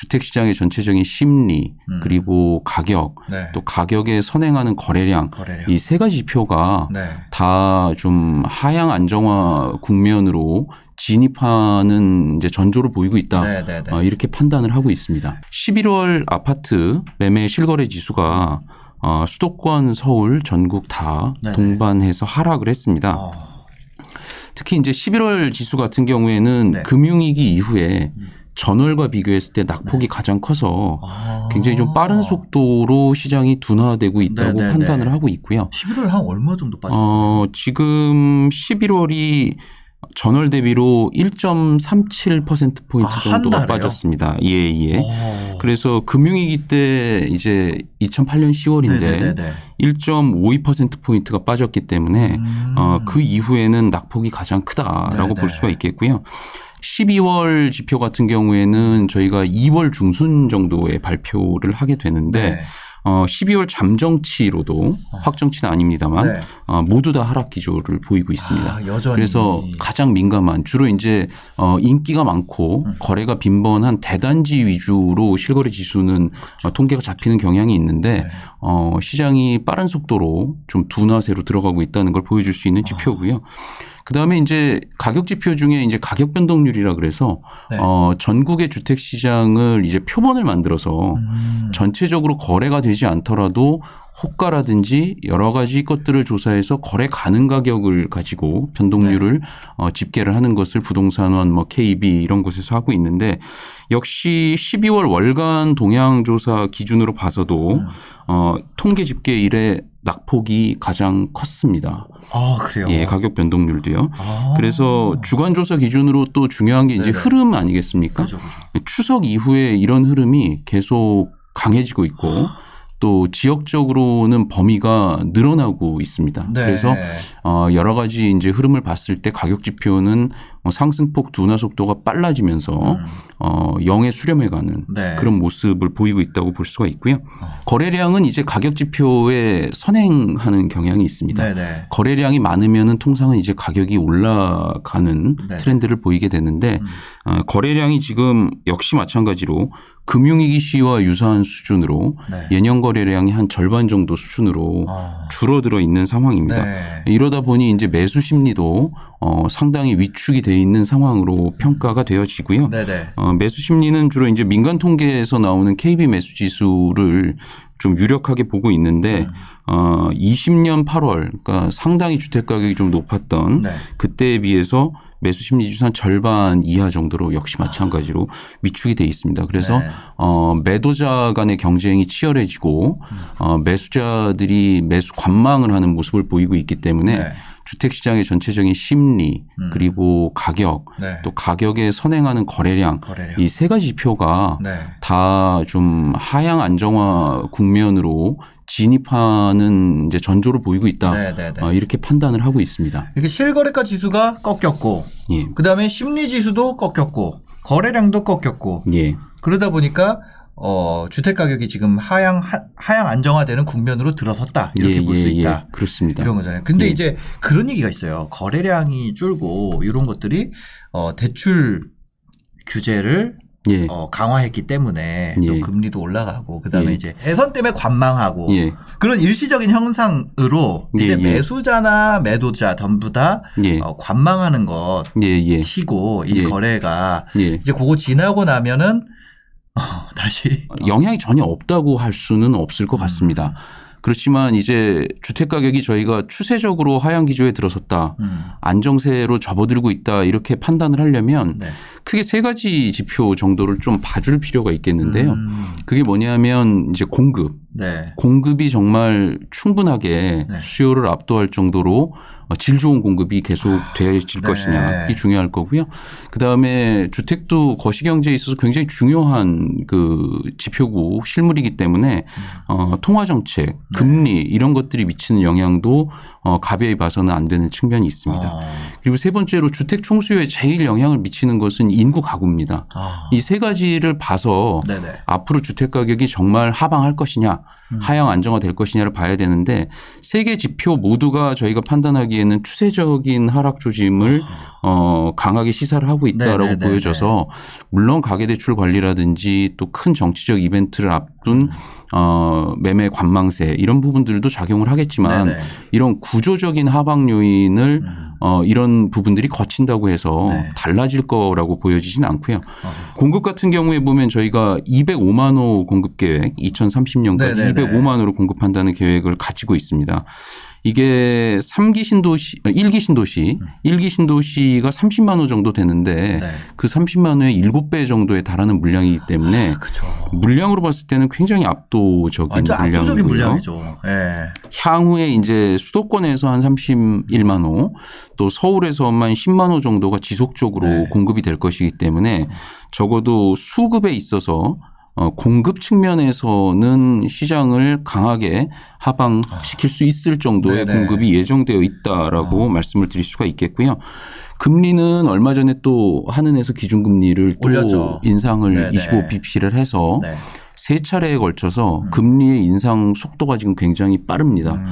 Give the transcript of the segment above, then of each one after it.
주택 시장의 전체적인 심리 음. 그리고 가격 네. 또 가격에 선행하는 거래량, 거래량. 이세 가지 지표가 네. 다좀 하향 안정화 국면으로 진입하는 이제 전조를 보이고 있다. 네네네. 네, 네. 아, 이렇게 판단을 하고 있습니다. 11월 아파트 매매 실거래 지수가 어, 수도권, 서울, 전국 다 네네. 동반해서 하락을 했습니다. 어. 특히 이제 11월 지수 같은 경우에는 네. 금융위기 이후에 음. 전월과 비교했을 때 낙폭이 네. 가장 커서 아~ 굉장히 좀 빠른 속도로 시장이 둔화되고 있다고 네네네. 네, 판단을 네. 하고 있고요. 11월 한 얼마 정도 빠졌나요? 어, 지금 11월이 전월 대비로 1.37% 포인트 아, 정도가 빠졌습니다. 예, 예. 오. 어. 그래서 금융위기 때 이제 2008년 10월인데 네네네네. 1.52% 포인트가 빠졌기 때문에 음. 어, 그 이후에는 낙폭이 가장 크다라고 네네. 볼 네. 수가 있겠고요. 12월 지표 같은 경우에는 저희가 2월 중순 정도에 발표를 하게 되는데 네. 어 12월 잠정치로도 어. 확정치는 아닙니다만 네. 어, 모두 다 하락 기조를 보이고 있습니다. 아, 여전히. 그래서 가장 민감한 주로 이제 어, 인기가 많고 음. 거래가 빈번한 대단지 위주로 실거래 지수는 그렇죠. 어, 통계가 잡히는 경향이 있는데 네. 어, 시장이 빠른 속도로 좀 둔화세로 들어가고 있다는 걸 보여줄 수 있는 아. 지표고요. 아. 그다음에 이제 가격 지표 중에 이제 가격 변동률이라 그래서 네. 어 전국의 주택 시장을 이제 표본을 만들어서 음. 전체적으로 거래가 되지 않더라도 호가라든지 여러 가지 것들을 조사해서 거래 가능 가격을 가지고 변동률을 네. 어, 집계를 하는 것을 부동산원, 뭐 KB 이런 곳에서 하고 있는데 역시 12월 월간 동향조사 기준으로 봐서도 네. 어, 통계 집계 일에 낙폭이 가장 컸습니다. 아 그래요. 예, 가격 변동률도요. 아. 그래서 주간 조사 기준으로 또 중요한 게 이제 네네. 흐름 아니겠습니까? 그렇죠. 추석 이후에 이런 흐름이 계속 강해지고 있고. 아. 또 지역적으로는 범위가 늘어나고 있습니다. 네. 그래서 어 여러 가지 이제 흐름을 봤을 때 가격 지표는 뭐 상승폭 둔화 속도가 빨라지면서 음. 어 0에 수렴해가는 네. 그런 모습을 보이고 있다고 볼 수가 있고요. 어. 거래량은 이제 가격 지표에 선행하는 경향이 있습니다. 네, 네 거래량이 많으면은 통상은 이제 가격이 올라가는 네. 트렌드를 보이게 되는데 음. 어, 거래량이 지금 역시 마찬가지로 금융위기 시와 유사한 수준으로 네. 예년 거래량이 한 절반 정도 수준으로 아. 줄어들어 있는 상황입니다. 네. 이러다 보니 이제 매수 심리도 어, 상당히 위축이 돼 있는 상황으로 평가가 되어지고요. 네, 네. 어, 매수 심리는 주로 이제 민간 통계에서 나오는 KB 매수 지수를 좀 유력하게 보고 있는데 음. 어 20년 8월 그러니까 상당히 주택 가격이 좀 높았던 네. 그때에 비해서 매수 심리 지수한 절반 이하 정도로 역시 마찬가지로 위축이 돼 있습니다. 그래서 네. 어 매도자 간의 경쟁이 치열해지고 어 매수자들이 매수 관망을 하는 모습을 보이고 있기 때문에 네. 주택 시장의 전체적인 심리 음. 그리고 가격 네. 또 가격에 선행하는 거래량, 거래량. 이세 가지 지표가 네. 다좀 하향 안정화 국면으로 진입하는 이제 전조를 보이고 있다. 어, 이렇게 판단을 하고 있습니다. 이렇게 실거래가 지수가 꺾였고, 예. 그 다음에 심리 지수도 꺾였고, 거래량도 꺾였고, 예. 그러다 보니까 어, 주택 가격이 지금 하향 하, 향 안정화되는 국면으로 들어섰다 이렇게 예, 볼수 예, 예, 있다. 예, 그렇습니다. 이런 거잖아요. 근데 예. 이제 그런 얘기가 있어요. 거래량이 줄고 이런 것들이 어, 대출 규제를 예. 어, 강화했기 때문에 또 금리도 올라가고 그다음에 이제 대선 때문에 관망하고 그런 일시적인 현상으로 이제 매수자나 매도자 전부 다 어, 관망하는 것 예, 예. 시고 이 거래가 이제 그거 지나고 나면은 어, 다시 영향이 전혀 없다고 할 수는 없을 것 같습니다. 음. 그렇지만 이제 주택 가격이 저희가 추세적으로 하향 기조에 들어섰다, 음. 안정세로 접어들고 있다 이렇게 판단을 하려면 네. 크게 세 가지 지표 정도를 좀 봐줄 필요가 있겠는데요. 음. 그게 뭐냐면 이제 공급. 네. 공급이 정말 충분하게 네. 수요를 압도할 정도로 어, 질 좋은 공급이 계속 아, 되질 네. 것이냐 이 중요할 거고요. 그다음에 주택도 거시 경제에 있어서 굉장히 중요한 그 지표고 실물이기 때문에 음. 어 통화 정책, 네. 금리 이런 것들이 미치는 영향도 어 가벼이 봐서는 안 되는 측면이 있습니다. 아. 그리고 세 번째로 주택 총수요에 제일 영향을 미치는 것은 인구 가구입니다. 아. 이세 가지를 봐서 네네. 앞으로 주택 가격이 정말 하방할 것이냐 음. 하향 안정화 될 것이냐를 봐야 되는데 세계 지표 모두가 저희가 판단하기에는 추세적인 하락 조짐을 아. 어, 강하게 시사를 하고 네, 있다라고 네네네네. 네, 보여져서 네. 물론 가계대출 관리라든지 또 큰 정치적 이벤트를 앞둔 음. 어, 매매 관망세 이런 부분들도 작용을 하겠지만 네네. 이런 구조적인 하방 요인을 음. 어, 이런 부분들이 거친다고 해서 네. 달라질 거라고 보여지진 않고요. 어. 공급 같은 경우에 보면 저희가 205만 호 공급 계획 2030년까지 205만 호로 공급한다는 계획을 가지고 있습니다. 이게 3기 신도시, 1기 아, 신도시, 1기 음. 신도시가 30만 호 정도 되는데 네. 그 30만 호의 7배 정도에 달하는 물량이기 아, 때문에 아, 그렇죠. 물량으로 봤을 때는 굉장히 압도적인 물량이고요. 죠 네. 예. 향후에 이제 수도권에서 한 31만 호, 또 서울에서만 10만 호 정도가 지속적으로 네. 공급이 될 것이기 때문에 적어도 수급에 있어서 어, 공급 측면에서는 시장을 강하게 하방시킬 수 있을 정도의 네네. 공급이 예정되어 있다라고 아. 말씀을 드릴 수가 있겠고요. 금리는 얼마 전에 또 한은에서 기준금리를 또 올렸죠. 인상을 네네. 25bp를 해서 네. 세 차례에 걸쳐서 음. 금리의 인상 속도가 지금 굉장히 빠릅니다. 음.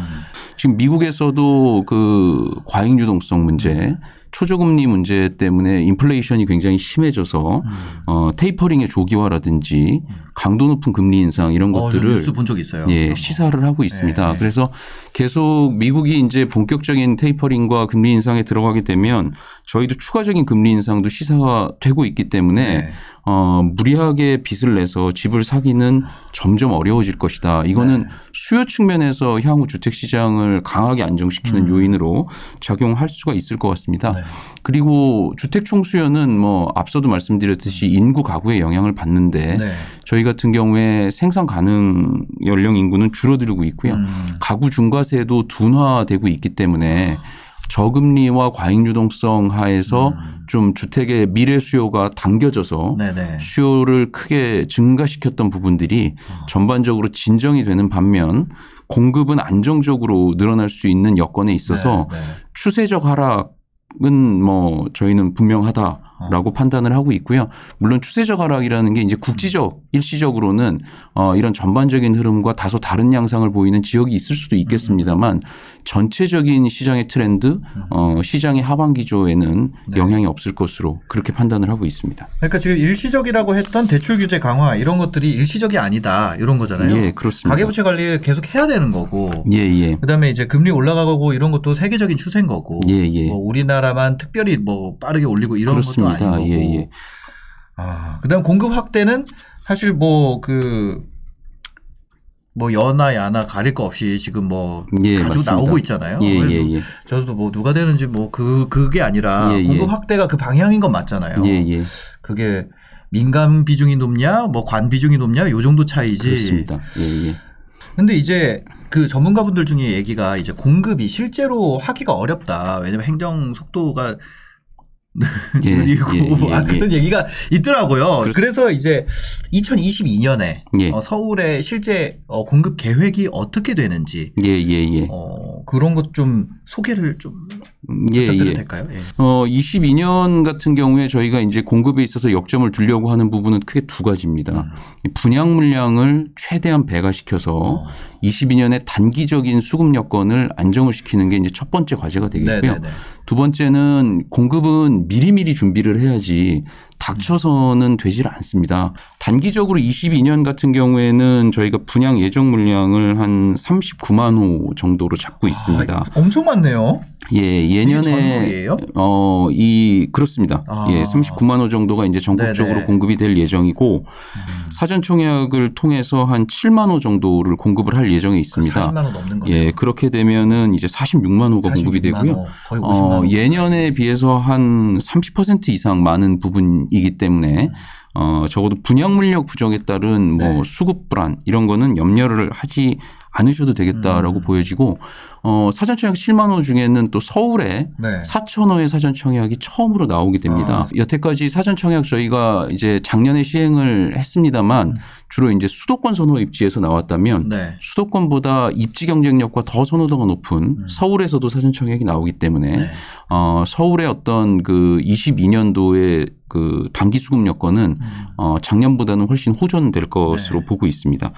지금 미국에서도 그 과잉 유동성 문제, 음. 초저금리 문제 때문에 인플레이션이 굉장히 심해져서 음. 어, 테이퍼링의 조기화라든지 강도 높은 금리 인상 이런 어, 것들을 어, 본적 있어요. 예, 시사를 하고 예. 있습니다. 네. 그래서 계속 미국이 이제 본격적인 테이퍼링과 금리 인상에 들어가게 되면 저희도 추가적인 금리 인상도 시사가 되고 있기 때문에 네. 어, 무리하게 빚을 내서 집을 사기는 점점 어려워질 것이다. 이거는 네. 수요 측면에서 향후 주택 시장을 강하게 안정시키는 음. 요인으로 작용할 수가 있을 것 같습니다. 네. 그리고 주택 총수요는 뭐 앞서도 말씀드렸듯이 인구 가구의 영향을 받는데 네. 저희가 같은 경우에 생산 가능 연령 인구는 줄어들고 있고요. 음. 가구 중과세도 둔화되고 있기 때문에 저금리와 과잉 유동성 하에서 음. 좀 주택의 미래 수요가 당겨져서 네네. 수요를 크게 증가시켰던 부분들이 어. 전반적으로 진정이 되는 반면 공급은 안정적으로 늘어날 수 있는 여건에 있어서 네네. 네. 추세적 하락은 뭐 저희는 분명하다. 어. 라고 판단을 하고 있고요. 물론 추세적 하락이라는 게 이제 국지적 일시적으로는 어 이런 전반적인 흐름과 다소 다른 양상을 보이는 지역이 있을 수도 있겠습니다만 전체적인 시장의 트렌드 어 시장의 하반 기조에는 네. 영향이 없을 것으로 그렇게 판단을 하고 있습니다. 그러니까 지금 일시적이라고 했던 대출 규제 강화 이런 것들이 일시적이 아니다 이런 거잖아요. 예, 그렇습니다. 가계부채 관리 계속 해야 되는 거고. 예, 예. 그다음에 이제 금리 올라가고 이런 것도 세계적인 추세인 거고. 예, 예. 뭐 우리나라만 특별히 뭐 빠르게 올리고 이런 그렇습니다. 것도 맞습니다. 예, 예. 아, 그다음 공급 확대는 사실 뭐 그 뭐 여나 그 뭐 야나 가릴 거 없이 지금 뭐 예, 자주 맞습니다. 나오고 있잖아요. 예, 예, 예. 저도 뭐 누가 되는지 뭐 그 그게 아니라 예, 예. 공급 확대가 그 방향인 건 맞잖아요. 그게 민간 비중이 높냐, 뭐 관 비중이 높냐, 요 정도 차이지. 그렇습니다. 근데 이제 그 전문가분들 중에 얘기가 이제 공급이 실제로 하기가 어렵다. 왜냐면 행정 속도가 예, 그리고 예, 예, 아, 그런 예. 얘기가 있더라고요. 그렇... 그래서 이제 2022년에 예. 어, 서울의 실제 어, 공급 계획이 어떻게 되는지 어, 그런 것 좀 소개를 좀 예, 예. 될까요? 예. 어, 22년 같은 경우에 저희가 이제 공급에 있어서 역점을 두려고 하는 부분은 크게 두 가지입니다. 음. 분양 물량을 최대한 배가시켜서 어. 22년에 단기적인 수급 여건을 안정을 시키는 게 이제 첫 번째 과제가 되겠고요. 네네네. 네, 네. 두 번째는 공급은 미리미리 준비를 해야지 닥쳐서는 되질 않습니다. 단기적으로 22년 같은 경우에는 저희가 분양 예정 물량을 한 39만 호 정도로 잡고 아, 있습니다. 아, 엄청 많네요. 예, 예년에 어, 이 그렇습니다. 아. 예, 39만 호 정도가 이제 전국적으로 네네. 공급이 될 예정이고 음. 사전 총약을 통해서 한 7만 호 정도를 공급을 할 예정에 있습니다. 40만 그 호 넘는 거예요. 예, 그렇게 되면은 이제 46만 호가 46만 공급이 되고요. 호, 어, 예년에 비해서 한 30% 이상 많은 부분 이기 때문에 네. 어 적어도 분양 물력 부족에 따른 뭐 네. 수급 불안 이런 거는 염려를 하지 않으셔도 되겠다라고 음. 보여지고 어, 사전청약 7만 호 중에는 또 서울에 네. 4천 호의 사전청약이 처음으로 나오게 됩니다. 아. 여태까지 사전청약 저희가 이제 작년에 시행을 했습니다만 음. 주로 이제 수도권 선호 입지에서 나왔다면 네. 수도권보다 입지 경쟁력과 더 선호도가 높은 음. 서울에서도 사전청약이 나오기 때문에 네. 어, 서울의 어떤 그 22년도에 그 단기 수급 여건은 음. 어, 작년보다는 훨씬 호전될 것으로 네. 보고 있습니다.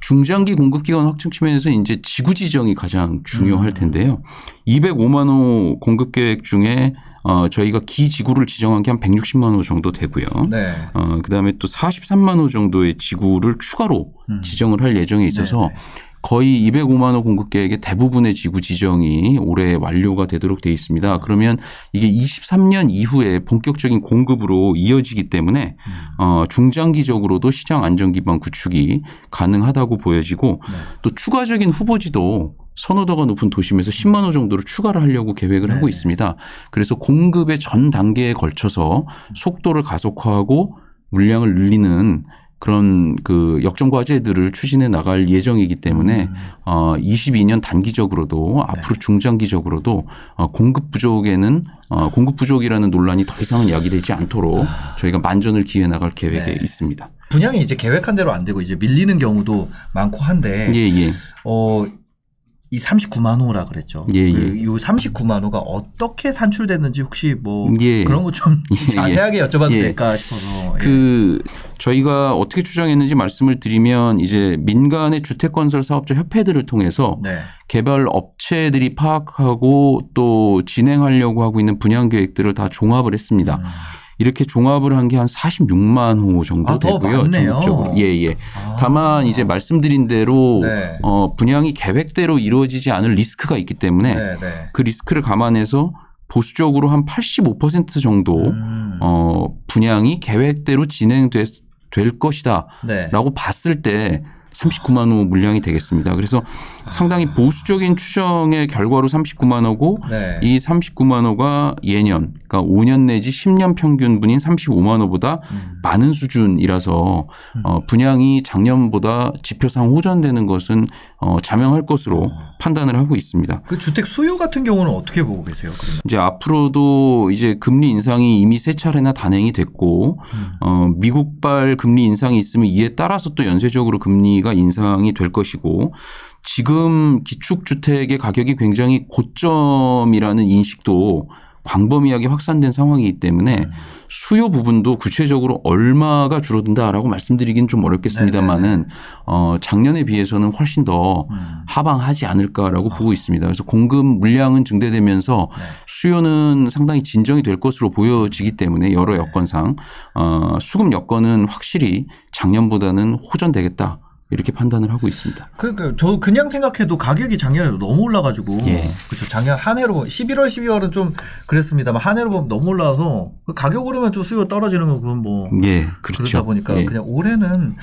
중장기 공급기관 확충 측면에서 이제 지구 지정이 가장 중요할 음. 텐데요. 205만 호 공급 계획 중에 어, 저희가 기지구를 지정한 게 한 160만 호 정도 되고요. 네. 어, 그 다음에 또 43만 호 정도의 지구를 추가로 음. 지정을 할 예정에 있어서 네 거의 205만 호 공급 계획의 대부분의 지구 지정이 올해 완료가 되도록 돼 있습니다. 그러면 이게 23년 이후에 본격적인 공급으로 이어지기 때문에 음. 어, 중장기적으로도 시장 안정 기반 구축이 가능하다고 보여지고 네. 또 추가적인 후보지도 선호도가 높은 도심에서 10만 호정도를 추가를 하려고 계획을 네 하고 있습니다. 그래서 공급의 전 단계에 걸쳐서 속도를 가속화하고 물량을 늘리는 그런 그역점 과제들을 추진해 나갈 예정이기 때문에 음. 어 22년 단기적으로도 앞으로 네. 중장기적으로도 어 공급 부족에는 어 공급 부족이라는 논란이 더 이상은 야기되지 않도록 저희가 만전을 기해 나갈 계획에 네. 있습니다. 분양이 이제 계획한 대로 안 되고 이제 밀리는 경우도 많고 한데 예, 예. 어, 이 39만 호라 그랬죠. 예, 예. 이 39만 호가 어떻게 산출됐는지 혹시 뭐 예. 그런 거좀 예, 예. 자세하게 여쭤봐도 예. 될까 싶어서. 그 저희가 어떻게 주장했는지 말씀을 드리면 이제 민간의 주택 건설 사업자 협회들을 통해서 네. 개발 업체들이 파악하고 또 진행하려고 하고 있는 분양 계획들을 다 종합을 했습니다. 음. 이렇게 종합을 한 게 한 46만 호 정도 아, 되고요. 전국적으로. 예, 예. 아. 다만 이제 말씀드린 대로 네. 어, 분양이 계획대로 이루어지지 않을 리스크가 있기 때문에 네, 네. 그 리스크를 감안해서 보수적으로 한 85% 정도 음. 어, 분양이 계획대로 진행됐 될 것이다 네. 라고 봤을 때 39만 호 물량이 되겠습니다. 그래서 아. 상당히 보수적인 추정의 결과로 39만 호고 네. 이 39만 호가 예년 그러니까 5년 내지 10년 평균분인 35만 호보다 음. 많은 수준이라서 음. 어, 분양이 작년보다 지표상 호전되는 것은 어, 자명할 것으로 아. 판단을 하고 있습니다. 그 주택 수요 같은 경우는 어떻게 보고 계세요? 그러면? 이제 앞으로도 이제 금리 인상이 이미 세 차례나 단행이 됐고 음. 어, 미국발 금리 인상이 있으면 이에 따라서 또 연쇄적으로 금리가 인상이 될 것이고 지금 기축 주택의 가격이 굉장히 고점이라는 인식도 광범위하게 확산된 상황이기 때문에 음. 수요 부분도 구체적으로 얼마가 줄어든다라고 말씀드리기는 좀 어렵겠습니다만은 네, 네, 네. 어, 작년에 비해서는 훨씬 더 음. 하방하지 않을까라고 아. 보고 있습니다. 그래서 공급 물량은 증대되면서 네. 수요는 상당히 진정이 될 것으로 보여지기 때문에 여러 네. 여건상 어, 수급 여건은 확실히 작년보다는 호전되겠다. 이렇게 판단을 하고 있습니다. 그러니까 저 그냥 생각해도 가격이 작년에 너무 올라가지고 예. 그렇죠. 작년 한 해로 11월 12월은 좀 그랬습니다만 한 해로 보면 너무 올라서 그 가격 오르면 좀 수요 떨어지는 건 그건 뭐 예. 그렇죠. 그러다 보니까 예. 그냥 올해는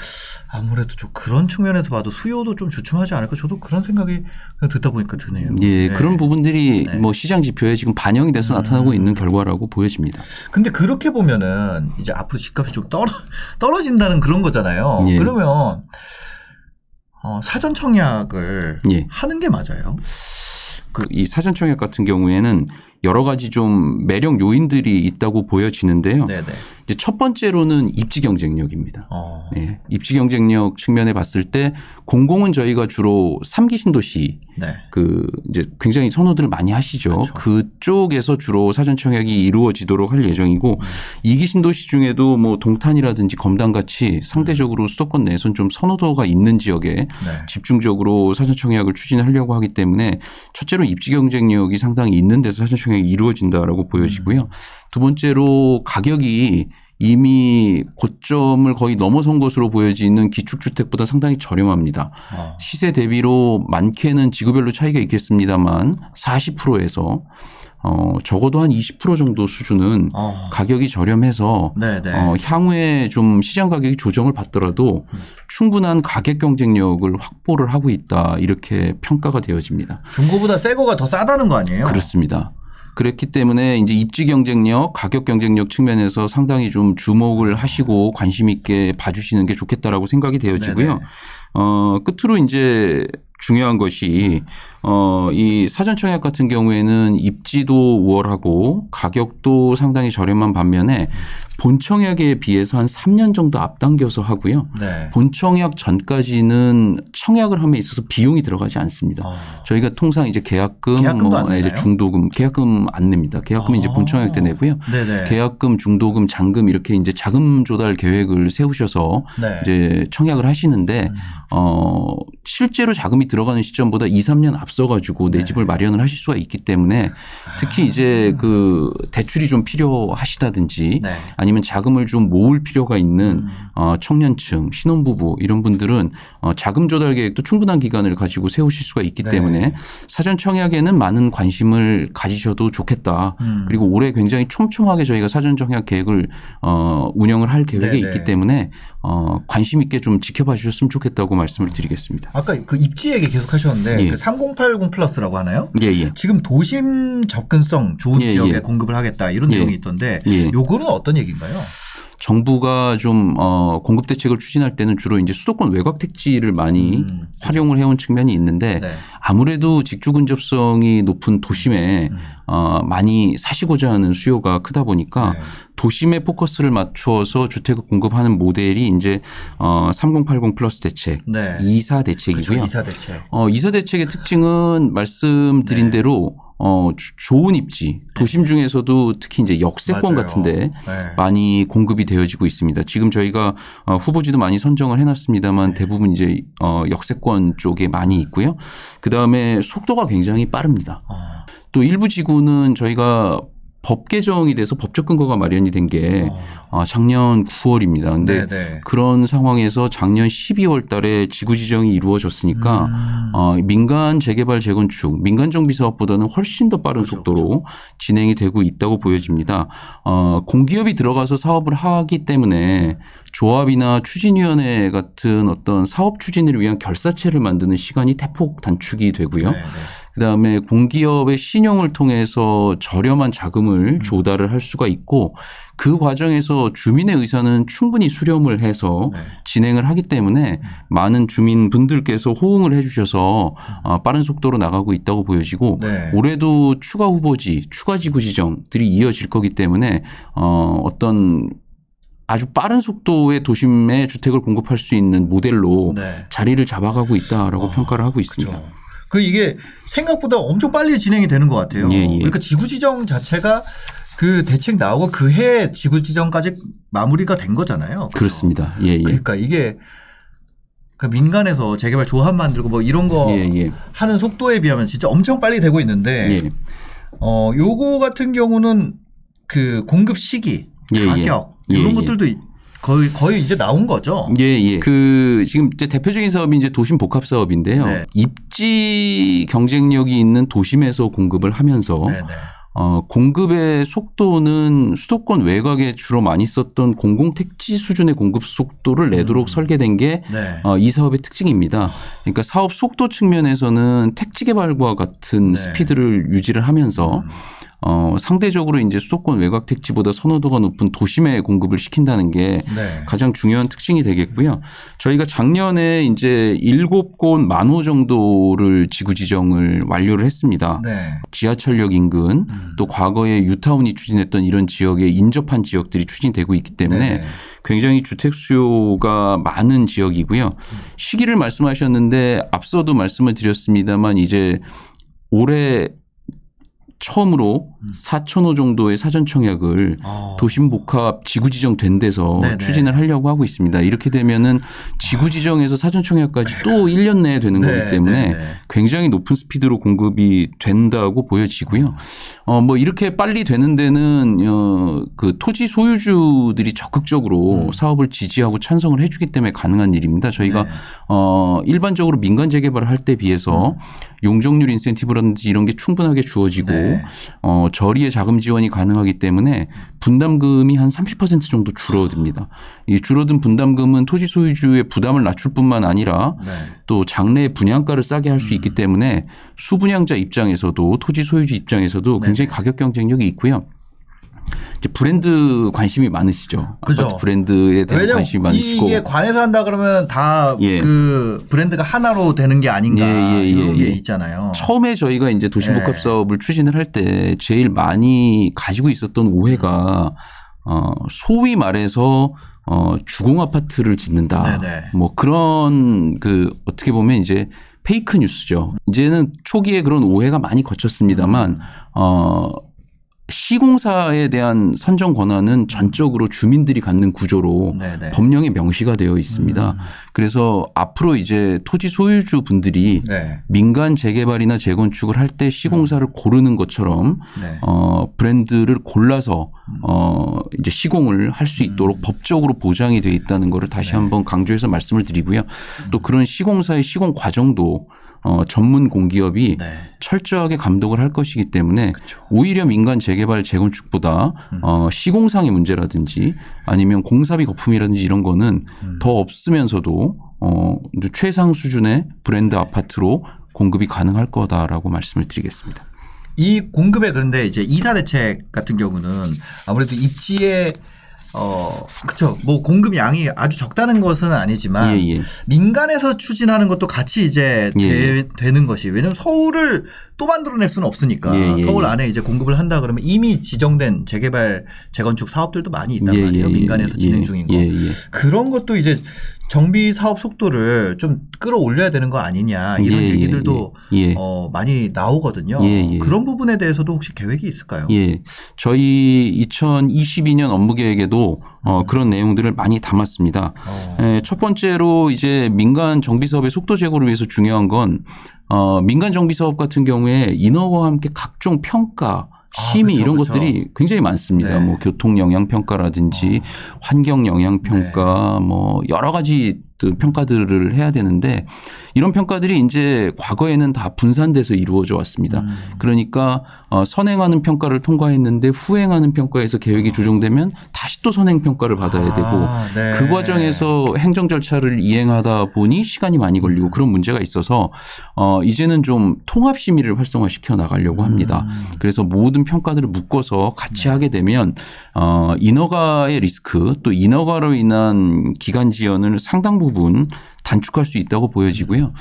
아무래도 좀 그런 측면에서 봐도 수요도 좀 주춤하지 않을까 저도 그런 생각이 듣다 보니까 드네요. 예, 네. 그런 부분들이 네. 뭐 시장 지표에 지금 반영이 돼서 음. 나타나고 있는 결과라고 보여집니다. 근데 그렇게 보면은 이제 앞으로 집값이 좀 떨어, 떨어진다는 그런 거잖아요. 예. 그러면 어, 사전 청약을 예. 하는 게 맞아요. 그 이 사전 청약 같은 경우에는 여러 가지 좀 매력 요인들이 있다고 보여지는데요. 네네. 네. 이제 첫 번째로는 입지 경쟁력입니다. 어. 네. 입지 경쟁력 측면에 봤을 때 공공은 저희가 주로 삼기 신도시 네. 그 이제 굉장히 선호들을 많이 하시죠. 그쵸. 그쪽에서 주로 사전 청약이 이루어지도록 할 예정이고 음. 이기 신도시 중에도 뭐 동탄이라든지 검단 같이 상대적으로 수도권 내선 에좀 선호도가 있는 지역에 네. 집중적으로 사전 청약을 추진하려고 하기 때문에 첫째로 입지 경쟁력이 상당히 있는 데서 사전 청약 통해 이루어진다라고 보여지고요. 음. 두 번째로 가격이 이미 고점을 거의 넘어선 것으로 보여지는 기축주택보다 상당히 저렴합니다. 아. 시세 대비로 많게는 지구별로 차이가 있겠습니다만 40%에서 어 적어도 한 20% 정도 수준은 아. 가격이 저렴해서 네, 네. 어 향후에 좀 시장 가격이 조정을 받더라도 음. 충분한 가격 경쟁력을 확보를 하고 있다 이렇게 평가가 되어집니다. 중고보다 새 거가 더 싸다는 거 아니에요? 그렇습니다. 그렇기 때문에 이제 입지 경쟁력, 가격 경쟁력 측면에서 상당히 좀 주목을 하시고 관심 있게 봐주시는 게 좋겠다라고 생각이 되어지고요. 네네. 어, 끝으로 이제 중요한 것이 어, 이 사전청약 같은 경우에는 입지도 우월하고 가격도 상당히 저렴한 반면에 본청약에 비해서 한 3년 정도 앞당겨서 하고요. 네. 본청약 전까지는 청약을 함에 있어서 비용이 들어가지 않습니다. 아. 저희가 통상 이제 계약금, 뭐 이제 중도금, 계약금 안 냅니다. 계약금은 아. 이제 본청약 때 내고요. 네네. 계약금, 중도금, 잔금 이렇게 이제 자금 조달 계획을 세우셔서 네. 이제 청약을 하시는데 음. 어, 실제로 자금이 세금 들어가는 시점보다 2, 3년 앞서가지고 내 네. 집을 마련을 하실 수가 있기 때문에 특히 이제 아. 그 대출이 좀 필요하시다든지 네. 아니면 자금을 좀 모을 필요가 있는 음. 어, 청년층, 신혼부부 이런 분들은 어, 자금 조달 계획도 충분한 기간을 가지고 세우실 수가 있기 네. 때문에 사전 청약에는 많은 관심을 가지셔도 좋겠다. 음. 그리고 올해 굉장히 촘촘하게 저희가 사전 청약 계획을 어, 운영을 할 계획에 네 있기 때문에 어, 관심 있게 좀 지켜봐 주셨으면 좋겠다고 말씀을 드리겠습니다. 아까 그 입지 얘기 계속 하셨는데 예. 그3080 플러스라고 하나요? 예, 예. 지금 도심 접근성 좋은 예, 지역에 예. 공급을 하겠다 이런 예. 내용이 있던데 예. 요거는 어떤 얘기인가요? 정부가 좀 어, 공급 대책을 추진할 때는 주로 이제 수도권 외곽 택지를 많이 음. 활용을 해온 측면이 있는데 네. 아무래도 직주 근접성이 높은 도심에 음. 어, 많이 사시고자 하는 수요가 크다 보니까 네. 도심에 포커스를 맞춰서 주택을 공급하는 모델이 이제 어, 3080 플러스 대책, 네. 2사 대책이고요. 그렇죠. 2사 대책. 어, 이사 대책의 특징은 말씀드린 네. 대로 어, 좋은 입지 도심 네. 중에서도 특히 이제 역세권 맞아요. 같은데 네. 많이 공급이 되어지고 있습니다. 지금 저희가 어, 후보지도 많이 선정을 해놨습니다만 네. 대부분 이제 어, 역세권 쪽에 많이 있고요. 그 다음에 속도가 굉장히 빠릅니다. 어. 또 일부 지구는 저희가 법 개정이 돼서 법적 근거가 마련이 된게 어. 아. 아, 작년 9월입니다. 근데 네, 네. 그런 상황에서 작년 12월 달에 지구 지정이 이루어졌으니까 음. 어, 민간 재개발 재건축, 민간 정비 사업보다는 훨씬 더 빠른 그렇죠, 속도로 그렇죠. 진행이 되고 있다고 보여집니다. 어, 공기업이 들어가서 사업을 하기 때문에 조합이나 추진위원회 같은 어떤 사업 추진을 위한 결사체를 만드는 시간이 대폭 단축이 되고요. 네네. 네. 그다음에 공기업의 신용을 통해서 저렴한 자금을 음. 조달을 할 수가 있고 그 과정에서 주민의 의사는 충분히 수렴을 해서 네. 진행을 하기 때문에 음. 많은 주민분들께서 호응을 해 주셔서 음. 아, 빠른 속도로 나가고 있다고 보여지고 네. 올해도 추가 후보지, 추가 지구 지정들이 이어질 거기 때문에 어 어떤 아주 빠른 속도의 도심에 주택을 공급할 수 있는 모델로 네. 자리를 잡아가고 있다라고 어, 평가를 하고 있습니다. 그렇죠. 그 이게 생각보다 엄청 빨리 진행이 되는 것 같아요. 예, 예. 그러니까 지구 지정 자체가 그 대책 나오고 그 해 지구 지정까지 마무리가 된 거잖아요. 그렇죠? 그렇습니다 예, 예. 그러니까 이게 그 민간에서 재개발 조합 만들고 뭐 이런 거 예, 예. 하는 속도에 비하면 진짜 엄청 빨리 되고 있는데 예. 어 요거 같은 경우는 그 공급 시기 예, 예. 가격 이런 예, 것들도 거의 거의 이제 나온 거죠. 예, 예. 그 지금 이제 대표적인 사업이 이제 도심 복합 사업인데요. 네. 입지 경쟁력이 있는 도심에서 공급을 하면서 네, 네. 어, 공급의 속도는 수도권 외곽에 주로 많이 썼던 공공택지 수준의 공급 속도를 내도록 음. 설계된 게이 네. 어, 사업의 특징입니다. 그러니까 사업 속도 측면에서는 택지 개발과 같은 네. 스피드를 유지를 하면서 음. 어, 상대적으로 이제 수도권 외곽 택지보다 선호도가 높은 도심에 공급을 시킨다는 게 네. 가장 중요한 특징이 되겠고요. 저희가 작년에 이제 일곱 곳만호 정도를 지구 지정을 완료를 했습니다. 네. 지하철역 인근 음. 또 과거에 유타운이 추진했던 이런 지역에 인접한 지역들이 추진되고 있기 때문에 네. 굉장히 주택 수요가 많은 지역이고요. 시기를 말씀하셨는데 앞서도 말씀을 드렸습니다만 이제 올해 처음으로 4천호 음. 정도의 사전 청약을 어. 아. 도심 복합 지구 지정 된 데서 네네. 네. 추진을 하려고 하고 있습니다. 이렇게 되면은 지구 지정에서 사전 청약까지 또 1년 아. 내에 되는 네. 거기 네, 때문에 네네. 굉장히 높은 스피드로 공급이 된다고 보여지고요. 어 뭐 이렇게 빨리 되는 데는 어 그 토지 소유주들이 적극적으로 음. 사업을 지지하고 찬성을 해 주기 때문에 가능한 일입니다. 저희가 네. 어 일반적으로 민간 재개발을 할 때 비해서 음. 용적률 인센티브라든지 이런 게 충분하게 주어지고 네. 네. 어, 저리에 자금 지원이 가능하기 때문에 분담금이 한 30% 정도 줄어듭니다. 이 줄어든 분담금은 토지 소유주의 부담을 낮출 뿐만 아니라 네. 또 장래 분양가를 싸게 할 수 있기 음. 때문에 수분양자 입장에서도 토지 소유주 입장에서도 네. 굉장히 가격 경쟁력이 있고요. 브랜드 관심이 많으시죠. 그죠. 브랜드에 대한 관심이 많으시고. 이게 관해서 한다 그러면 다그 예. 그 브랜드가 하나로 되는 게 아닌가 예, 예, 예 이런 게 예. 있잖아요. 처음에 저희가 이제 도심복합 예. 사업을 추진을 할 때 제일 많이 가지고 있었던 오해가 어, 소위 말해서 어, 주공 아파트를 짓는다. 네네. 뭐 그런 그 어떻게 보면 이제 페이크 뉴스죠. 이제는 초기에 그런 오해가 많이 거쳤습니다만 음. 어 시공사에 대한 선정 권한은 전적으로 주민들이 갖는 구조로 네네. 네. 법령에 명시가 되어 있습니다. 음. 그래서 앞으로 이제 토지 소유주 분들이 네. 민간 재개발이나 재건축을 할 때 시공사를 고르는 것처럼 네. 어, 브랜드를 골라서 음. 어, 이제 시공을 할 수 있도록 음. 법적으로 보장이 돼 있다는 것을 다시 네. 한번 강조해서 말씀을 드리고요. 또 음. 그런 시공사의 시공 과정도 어, 전문 공기업이 네. 철저하게 감독을 할 것이기 때문에 그렇죠. 오히려 민간 재개발 재건축보다 음. 어, 시공상의 문제라든지 아니면 공사비 거품이라든지 이런 거는 음. 더 없으면서도 어, 최상 수준의 브랜드 아파트로 공급이 가능할 거다라고 말씀을 드리겠습니다. 이 공급에 그런데 이제 이사 대책 같은 경우는 아무래도 입지에 어, 그쵸. 뭐 공급 양이 아주 적다는 것은 아니지만 예, 예. 민간에서 추진하는 것도 같이 이제 예. 예. 되, 는 것이 왜냐면 서울을 또 만들어낼 수는 없으니까 예, 예, 서울 안에 이제 공급을 한다 그러면 이미 지정된 재개발 재건축 사업들도 많이 있단 말이에요. 민간에서 진행 중인 거. 그런 것도 이제 정비 사업 속도를 좀 끌어올려야 되는 거 아니냐 이런 예, 예 얘기들도 예, 예. 어, 많이 나오거든요. 예, 예. 그런 부분에 대해서도 혹시 계획이 있을까요? 예, 저희 2022년 업무 계획에도 어, 음. 그런 내용들을 많이 담았습니다. 어. 첫 번째로 이제 민간 정비 사업의 속도 제고를 위해서 중요한 건 어, 민간 정비 사업 같은 경우에 인허와 가 함께 각종 평가 아, 심의 아, 그렇죠, 이런 그렇죠. 것들이 굉장히 많습니다. 네. 뭐 교통 영향 평가라든지 어. 환경 영향 평가 네. 뭐 여러 가지 그 평가들을 해야 되는데 이런 평가들이 이제 과거에는 다 분산돼서 이루어져 왔습니다. 음. 그러니까 어, 선행하는 평가를 통과했는데 후행하는 평가에서 계획이 어. 조정되면 다시 또 선행 평가를 받아야 아, 되고 네. 그 과정에서 행정 절차를 이행하다 보니 시간이 많이 걸리고 그런 문제가 있어서 어, 이제는 좀 통합 심의를 활성화시켜 나가려고 음. 합니다. 음. 그래서 모든 평가들을 묶어서 같이 하게 되면 어, 인허가의 리스크 또 인허가로 인한 기간 지연을 상당 부분 단축할 수 있다고 보여지고요.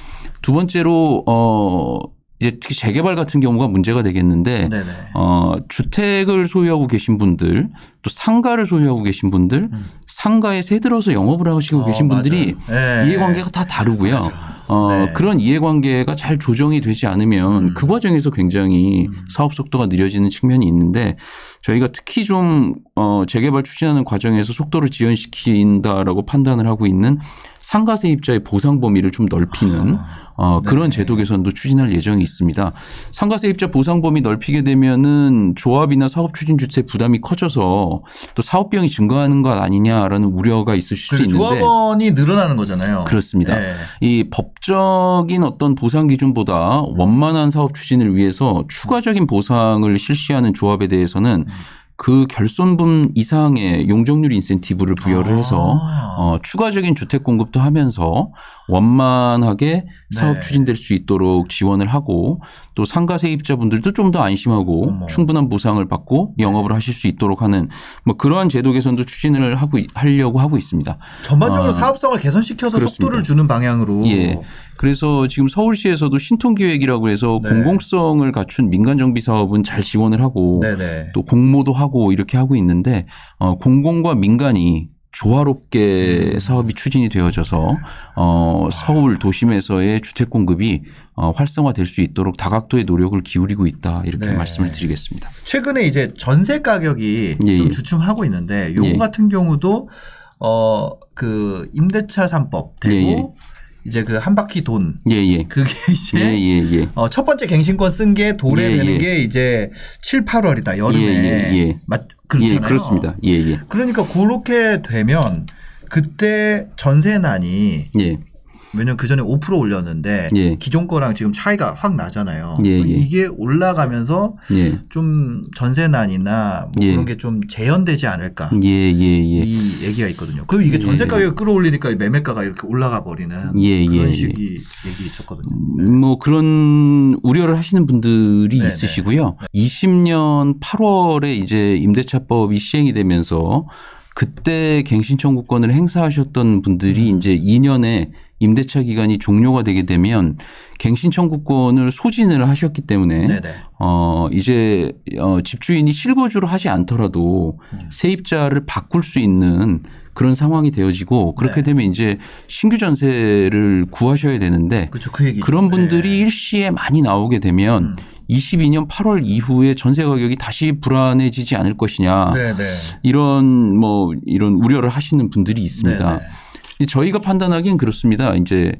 두 번째로 어 이제 특히 재개발 같은 경우가 문제가 되겠는데 어 주택을 소유하고 계신 분들 또 상가를 소유하고 계신 분들 음. 상가에 새 들어서 영업을 하시고 어, 계신 분들이 맞 네. 이해관계가 네. 다 다르고요. 맞아요. 어, 네. 그런 이해관계가 잘 조정이 되지 않으면 음. 그 과정에서 굉장히 음. 사업 속도가 느려지는 측면이 있는데 저희가 특히 좀 어, 재개발 추진하는 과정에서 속도를 지연시킨다라고 판단을 하고 있는 상가 세입자의 보상 범위를 좀 넓히는 아. 어, 그런 네. 제도 개선도 추진할 예정이 있습니다. 상가 세입자 보상 범위 넓히게 되면은 조합이나 사업 추진 주체 부담이 커져서 또 사업 비용이 증가하는 것 아니냐라는 우려가 있으실 수 있는데 조합원이 늘어나는 거잖아요. 그렇습니다. 네. 이 법적인 어떤 보상 기준보다 원만한 사업 추진을 위해서 추가적인 보상을 실시하는 조합에 대해서는 음. 그 결손분 이상의 용적률 인센티브를 부여를 해서 아. 어, 추가적인 주택 공급도 하면서 원만하게 네. 사업 추진될 수 있도록 지원을 하고 또 상가 세입자분들도 좀 더 안심하고 어머. 충분한 보상을 받고 영업을 하실 수 있도록 하는 뭐 그러한 제도 개선도 추진을 하고 하려고 하고 있습니다. 전반적으로 어. 사업성을 개선시켜서 그렇습니다. 속도를 주는 방향으로 예. 그래서 지금 서울시에서도 신통기획이라고 해서 네. 공공성을 갖춘 민간정비 사업은 잘 지원을 하고 네네. 또 공모도 하고 이렇게 하고 있는데 어, 공공과 민간이 조화롭게 사업이 추진이 되어져서 어 서울 도심에서의 주택 공급이 어 활성화될 수 있도록 다각도의 노력을 기울이고 있다 이렇게 네. 말씀을 드리겠습니다. 최근에 이제 전세 가격이 예. 예. 좀 주춤하고 있는데 요거 예. 같은 경우도 어그 임대차 3법 되고 예. 예. 이제 그 한 바퀴 돈. 예, 예. 그게 이제 예, 예, 예. 어, 첫 번째 갱신권 쓴게 도래되는 게 이제 7, 8월이다. 여름에. 맞, 그렇잖아요. 예, 그렇습니다. 예, 예. 그러니까 그렇게 되면 그때 전세난이 예. 왜냐면 그 전에 5% 올렸는데 예. 기존 거랑 지금 차이가 확 나잖아요. 예, 예. 이게 올라가면서 예. 좀 전세난이나 뭐 예. 그런 게 좀 재현되지 않을까 예, 이 얘기가 있거든요. 그럼 이게 전세 가격 끌어올리니까 매매가가 이렇게 올라가 버리는 그런 식이 얘기 있었거든요. 음, 네. 뭐 그런 우려를 하시는 분들이 네, 네. 있으시고요. 네. 20년 8월에 이제 임대차법이 시행이 되면서 그때 갱신청구권을 행사하셨던 분들이 음. 이제 2년에 임대차 기간이 종료가 되게 되면 갱신 청구권을 소진을 하셨기 때문에 네네. 어 이제 어 집주인이 실거주를 하지 않더라도 음. 세입자를 바꿀 수 있는 그런 상황이 되어지고 그렇게 네. 되면 이제 신규 전세를 구하셔야 되는데 그렇죠. 그 그런 분들이 네. 일시에 많이 나오게 되면 음. 22년 8월 이후에 전세 가격이 다시 불안해지지 않을 것이냐 네네. 이런 뭐 이런 우려를 하시는 분들이 있습니다. 네네. 저희가 판단하기엔 그렇습니다. 이제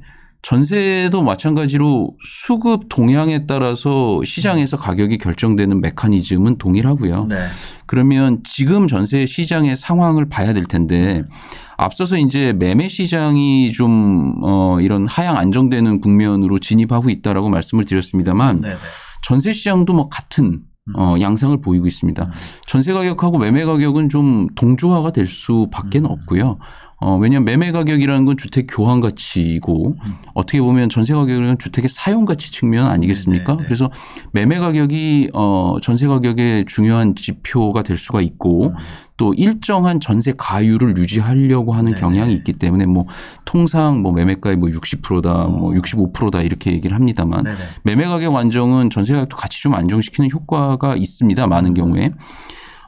전세도 마찬가지로 수급 동향에 따라서 시장에서 가격이 결정되는 메커니즘은 동일하고요. 네. 그러면 지금 전세 시장의 상황을 봐야 될 텐데 앞서서 이제 매매 시장이 좀어 이런 하향 안정되는 국면으로 진입하고 있다라고 말씀을 드렸습니다만 네네. 네. 전세 시장도 뭐 같은 어, 음. 양상을 보이고 있습니다. 전세 가격하고 매매 가격은 좀 동조화가 될 수밖에 는 음. 없고요. 어, 왜냐하면 매매 가격이라는 건 주택 교환 가치고 음. 어떻게 보면 전세 가격은 주택의 사용 가치 측면 아니겠습니까? 네네. 네, 네. 그래서 매매 가격이 어, 전세 가격의 중요한 지표가 될 수가 있고 음. 또 일정한 전세 가율을 유지하려고 하는 네네. 경향이 네. 있기 때문에 뭐 통상 뭐 매매가의 뭐 60%다 어. 뭐 65%다 이렇게 얘기를 합니다만 네네. 매매 가격 완정은 전세 가격도 같이 좀 안정시키는 효과가 있습니다. 많은 음. 경우에. 음.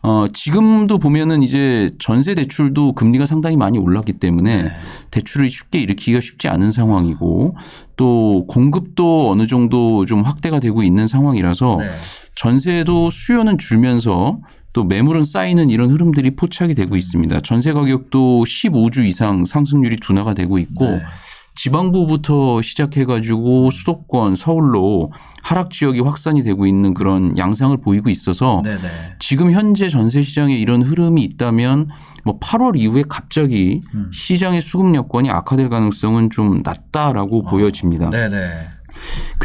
어, 지금도 보면은 이제 전세 대출도 금리가 상당히 많이 올랐기 때문에 네. 대출을 쉽게 일으키기가 쉽지 않은 상황이고 또 공급도 어느 정도 좀 확대가 되고 있는 상황이라서 네. 전세도 수요는 줄면서 또 매물은 쌓이는 이런 흐름들이 포착이 되고 있습니다. 전세 가격도 15주 이상 상승률이 둔화가 되고 있고 네. 지방부부터 시작해가지고 수도권 서울로 하락 지역이 확산이 되고 있는 그런 양상을 보이고 있어서 네네. 지금 현재 전세 시장에 이런 흐름이 있다면 뭐 8월 이후에 갑자기 음. 시장의 수급 여건이 악화될 가능성은 좀 낮다라고 어. 보여집니다. 네네.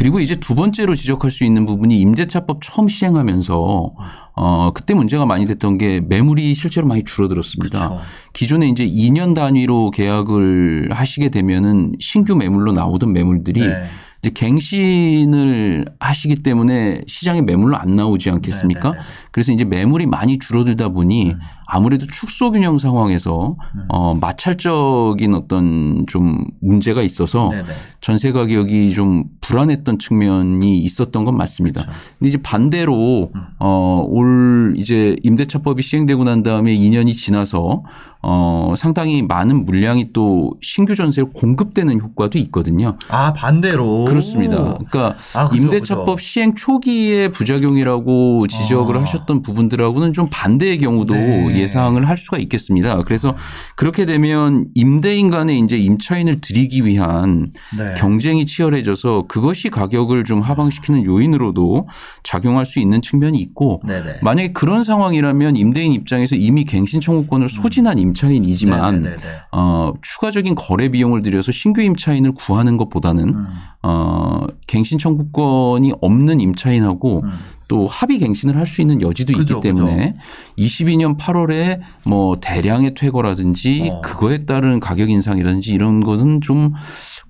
그리고 이제 두 번째로 지적할 수 있는 부분이 임대차법 처음 시행하면서 어 그때 문제가 많이 됐던 게 매물이 실제로 많이 줄어들었습니다. 그렇죠. 기존에 이제 2년 단위로 계약을 하시게 되면은 신규 매물로 나오던 매물들이 네. 이제 갱신을 하시기 때문에 시장에 매물로 안 나오지 않겠습니까? 네네 네, 네, 네. 그래서 이제 매물이 많이 줄어들다 보니 음. 아무래도 축소 균형 상황에서 음. 어, 마찰적인 어떤 좀 문제가 있어서 네네. 전세 가격이 좀 불안했던 측면이 있었던 건 맞습니다. 그렇죠. 근데 이제 반대로 음. 어, 올 이제 임대차법이 시행되고 난 다음에 2년이 지나서 어, 상당히 많은 물량이 또 신규 전세로 공급되는 효과도 있거든요. 아, 반대로. 그, 그렇습니다. 그러니까 아, 그렇죠, 임대차법 그렇죠. 시행 초기의 부작용이라고 지적을 아. 하셨던 부분들하고는 좀 반대의 경우도 네. 네. 예상을 할 수가 있겠습니다. 그래서 그렇게 되면 임대인 간에 이제 임차인을 들이기 위한 네. 경쟁이 치열해져서 그것이 가격을 좀 하방시키는 요인으로도 작용할 수 있는 측면이 있고 네네. 네. 만약에 그런 상황이라면 임대인 입장에서 이미 갱신 청구권을 소진한 음. 임차인이지만 네네네네. 네, 어, 추가적인 거래 비용을 들여서 신규 임차인을 구하는 것보다는 음. 어, 갱신 청구권이 없는 임차인하고 음. 또 합의 갱신을 할 수 있는 여지도 그죠, 있기 때문에 그죠. 22년 8월에 뭐 대량의 퇴거라든지 어. 그거에 따른 가격 인상이라든지 이런 것은 좀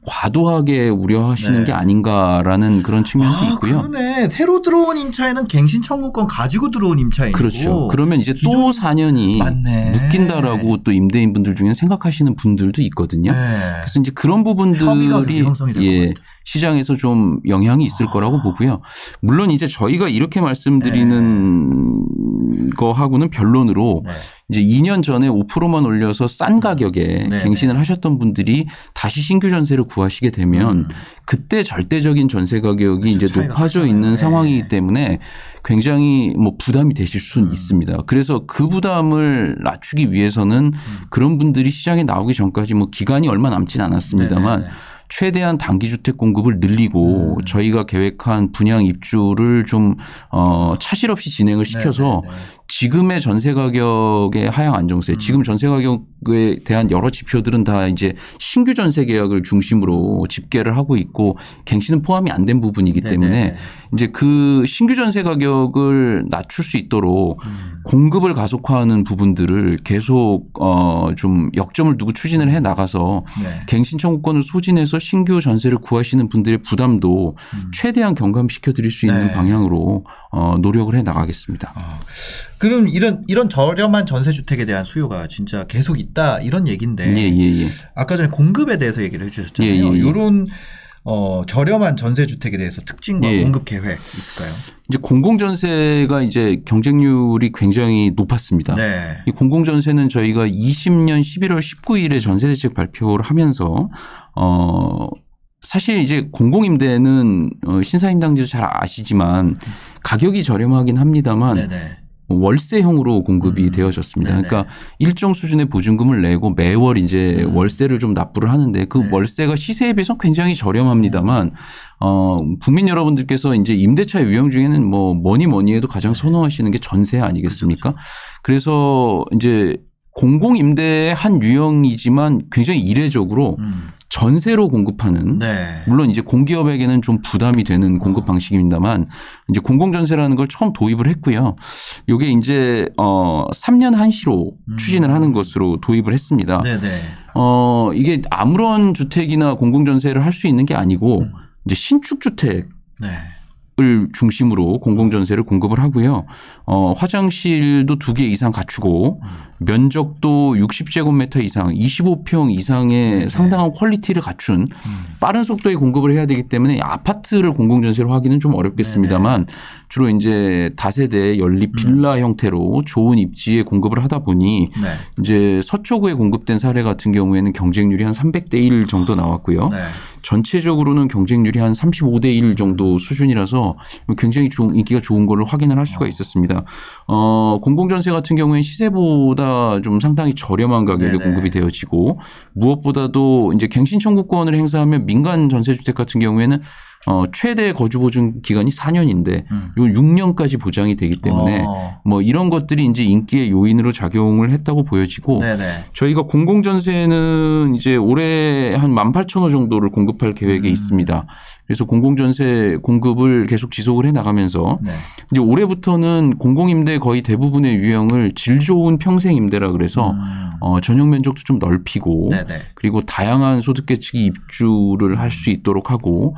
과도하게 우려하시는 네. 게 아닌가라는 그런 측면도 아, 있고요. 그러네. 새로 들어온 임차인은 갱신 청구권 가지고 들어온 임차인고 그렇죠. 그러면 이제 또 4년이 맞네. 묶인다라고 또 임대인분들 중에 생각하시는 분들도 있거든요. 네. 그래서 이제 그런 부분들이 예, 시장에서 좀 영향이 있을 아. 거라고 보고요. 물론 이제 저희가 이렇게 말씀드리는 네. 거하고는 변론으로 네. 이제 2년 전에 5%만 올려서 싼 가격에 네. 갱신을 하셨던 분들이 다시 신규 전세를 구하 구하시게 되면 음. 그때 절대적인 전세 가격이 그쵸, 이제 높아져 크잖아요. 있는 네. 상황이기 때문에 굉장히 뭐 부담이 되실 수는 음. 있습니다. 그래서 그 부담을 낮추기 위해서는 음. 그런 분들이 시장에 나오기 전까지 뭐 기간이 얼마 남진 않았습니다만 네네 네, 네. 최대한 단기 주택 공급을 늘리고 음. 저희가 계획한 분양 입주를 좀 어, 차질 없이 진행을 시켜서 네네네. 지금의 전세 가격의 하향 안정세, 음. 지금 전세 가격에 대한 여러 지표들은 다 이제 신규 전세 계약을 중심으로 집계를 하고 있고 갱신은 포함이 안 된 부분이기 네, 때문에 네, 네. 이제 그 신규 전세 가격을 낮출 수 있도록 음. 공급을 가속화하는 부분들을 계속 어좀 역점을 두고 추진을 해 나가서 네. 갱신 청구권을 소진해서 신규 전세를 구하시는 분들의 부담도 음. 최대한 경감시켜 드릴 수 있는 네. 방향으로 어 노력을 해 나가겠습니다. 어. 그럼 이런 이런 저렴한 전세 주택에 대한 수요가 진짜 계속 있다 이런 얘기인데 예, 예, 예. 아까 전에 공급에 대해서 얘기를 해주셨잖아요. 이런 예, 예, 예. 어, 저렴한 전세 주택에 대해서 특징과 공급 계획 있을까요? 이제 공공 전세가 이제 경쟁률이 굉장히 높았습니다. 네. 이 공공 전세는 저희가 20년 11월 19일에 전세 대책 발표를 하면서 어 사실 이제 공공임대는 어, 신사임당지도 잘 아시지만 가격이 저렴하긴 합니다만 네네. 네. 월세형으로 공급이 음. 되어졌습니다. 네네. 그러니까 일정 수준의 보증금을 내고 매월 이제 음. 월세를 좀 납부를 하는데 그 네. 월세가 시세에 비해서 굉장히 저렴합니다만 어 국민 여러분들께서 이제 임대차 유형 중에는 뭐 뭐니 뭐니 해도 가장 네. 선호하시는 게 전세 아니겠습니까? 그렇죠. 그래서 이제 공공임대의 한 유형이지만 굉장히 이례적으로 음. 전세로 공급하는 네. 물론 이제 공기업에게는 좀 부담이 되는 공급 방식입니다만 이제 공공 전세라는 걸 처음 도입을 했고요. 요게 이제 어 3년 한시로 음. 추진을 하는 것으로 도입을 했습니다. 네네. 네. 어 이게 아무런 주택이나 공공 전세를 할 수 있는 게 아니고 음. 이제 신축 주택 네. 을 중심으로 공공전세를 공급을 하고요. 어, 화장실도 두 개 이상 갖추고 면적도 60제곱미터 이상 25평 이상의 네. 상당한 퀄리티를 갖춘 빠른 속도의 공급을 해야 되기 때문에 아파트를 공공전세로 하기는 좀 어렵겠습니다만 네. 네. 주로 이제 다세대 연립 음. 빌라 음. 형태로 좋은 입지에 공급을 하다 보니 네. 이제 서초구에 공급된 사례 같은 경우에는 경쟁률이 한 300대 1 정도 나왔고요. 네. 전체적으로는 경쟁률이 한 35대 1 음. 정도 수준이라서 굉장히 좋은 인기가 좋은 걸로 확인을 할 수가 어. 있었습니다. 어, 공공전세 같은 경우에는 시세보다 좀 상당히 저렴한 가격에 네네. 공급이 되어지고 무엇보다도 이제 갱신 청구권을 행사하면 민간 전세 주택 같은 경우에는 어, 최대 거주보증 기간이 4년인데 음. 이건 6년까지 보장이 되기 때문에 어. 뭐 이런 것들이 이제 인기의 요인으로 작용을 했다고 보여지고 네네. 저희가 공공전세는 이제 올해 한 18,000호 정도를 공급할 계획에 음. 있습니다. 그래서 공공전세 공급을 계속 지속을 해 나가면서 네. 이제 올해부터는 공공임대 거의 대부분의 유형을 질 좋은 평생임대라 그래서 음. 어, 전용 면적도 좀 넓히고 네네. 그리고 다양한 소득계층이 입주를 할 수 있도록 하고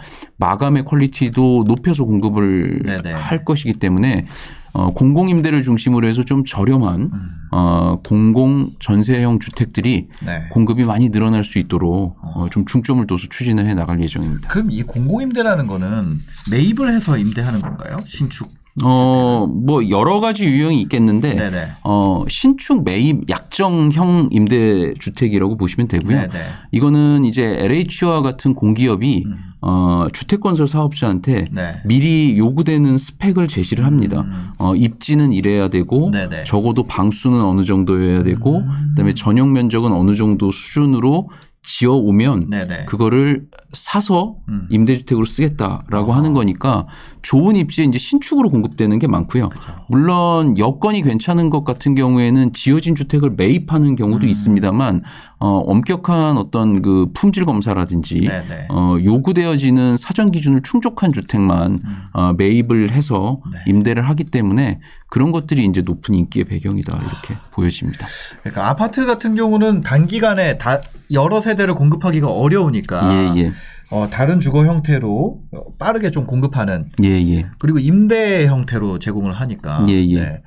마감의 퀄리티도 높여서 공급을 네네. 할 것이기 때문에 어, 공공임대를 중심으로 해서 좀 저렴한 음. 어, 공공 전세형 주택들이 네. 공급이 많이 늘어날 수 있도록 어, 어 좀 중점을 둬서 추진을 해 나갈 예정입니다. 그럼 이 공공임대라는 거는 매입을 해서 임대하는 건가요? 신축 어, 뭐 여러 가지 유형이 있겠는데 네네. 어, 신축 매입 약정형 임대 주택이라고 보시면 되고요. 네네. 이거는 이제 LH와 같은 공기업이 음. 어, 주택건설 사업자한테 네. 미리 요구되는 스펙을 제시를 합니다. 음. 어, 입지는 이래야 되고 네네. 적어도 방수는 어느 정도여야 되고 음. 그다음에 전용 면적은 어느 정도 수준으로 지어 오면 그거를 사서 음. 임대주택으로 쓰겠다라고 아. 하는 거니까 좋은 입지에 이제 신축으로 공급되는 게 많고요. 그렇 물론 여건이 괜찮은 것 같은 경우에는 지어진 주택을 매입하는 경우도 음. 있습니다만 어, 엄격한 어떤 그 품질 검사라든지 네, 네. 어, 요구되어지는 사전 기준을 충족한 주택만 음. 어, 매입을 해서 네. 임대를 하기 때문에 그런 것들이 이제 높은 인기의 배경이다 이렇게 아. 보여집니다. 그러니까 아파트 같은 경우는 단기간에 다 여러 세대를 공급하기가 어려우니까 예, 예. 어, 다른 주거 형태로 어, 빠르게 좀 공급하는 예, 예. 그리고 임대 형태로 제공을 하니까 예, 예. 네.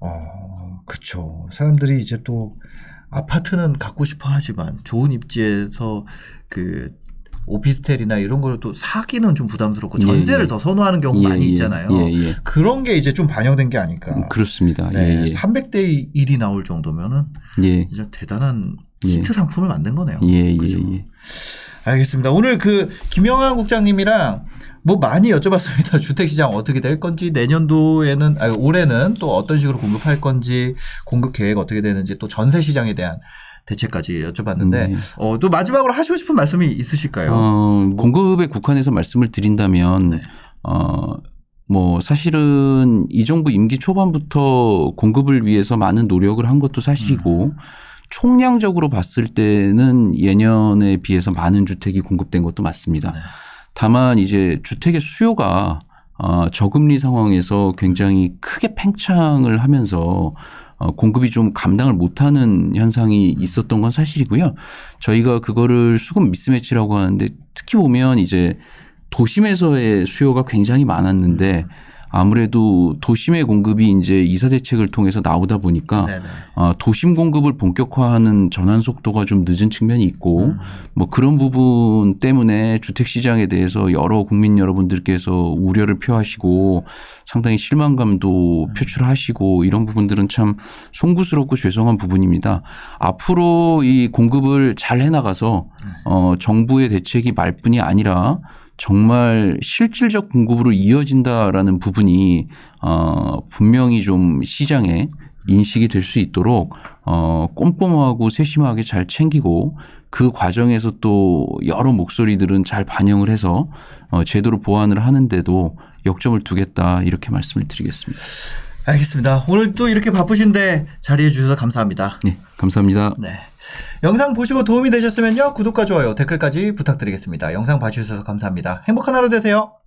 어, 그렇죠. 사람들이 이제 또 아파트는 갖고 싶어 하지만 좋은 입지에서 그 오피스텔이나 이런 걸 또 사기는 좀 부담스럽고 예, 전세를 예, 더 선호하는 경우 예, 많이 예, 있잖아요. 예, 그런 게 이제 좀 반영된 게 아닐까. 음, 그렇습니다. 네, 300대 1이 나올 정도면은 이제 대단한 히트 상품을 만든 거네요. 예, 그렇죠? 예, 예. 알겠습니다. 오늘 그 김영환 국장님이랑 뭐 많이 여쭤봤습니다. 주택시장 어떻게 될 건지 내년도에는 아니 올해는 또 어떤 식으로 공급할 건지 공급 계획 어떻게 되는지 또 전세 시장에 대한 대책까지 여쭤봤는데 네. 어, 또 마지막으로 하시고 싶은 말씀이 있으실까요? 어, 공급에 국한해서 말씀을 드린다면 네. 어, 뭐 사실은 이 정부 임기 초반부터 공급을 위해서 많은 노력을 한 것도 사실이고 음. 총량적으로 봤을 때는 예년에 비해서 많은 주택이 공급된 것도 맞습니다. 네. 다만 이제 주택의 수요가 어, 저금리 상황에서 굉장히 크게 팽창을 하면서 어, 공급이 좀 감당을 못하는 현상이 있었던 건 사실이고요. 저희가 그거를 수급 미스매치라고 하는데 특히 보면 이제 도심에서의 수요가 굉장히 많았는데 음. 아무래도 도심의 공급이 이제 이사 대책을 통해서 나오다 보니까 네, 네. 어, 도심 공급을 본격화하는 전환 속도가 좀 늦은 측면이 있고 음. 뭐 그런 부분 때문에 주택 시장에 대해서 여러 국민 여러분들께서 우려를 표하시고 상당히 실망감도 음. 표출하시고 이런 부분들은 참 송구스럽고 죄송한 부분입니다. 앞으로 이 공급을 잘 해나가서 네. 어, 정부의 대책이 말뿐이 아니라 정말 실질적 공급으로 이어진다라는 부분이 어 분명히 좀 시장에 인식이 될 수 있도록 어 꼼꼼하고 세심하게 잘 챙기고 그 과정에서 또 여러 목소리들은 잘 반영을 해서 어제대로 보완을 하는데도 역점을 두겠다 이렇게 말씀을 드리겠습니다. 알겠습니다. 오늘 또 이렇게 바쁘신데 자리해 주셔서 감사합니다. 네, 감사합니다. 네. 영상 보시고 도움이 되셨으면요. 구독과 좋아요, 댓글까지 부탁드리겠습니다. 영상 봐주셔서 감사합니다. 행복한 하루 되세요.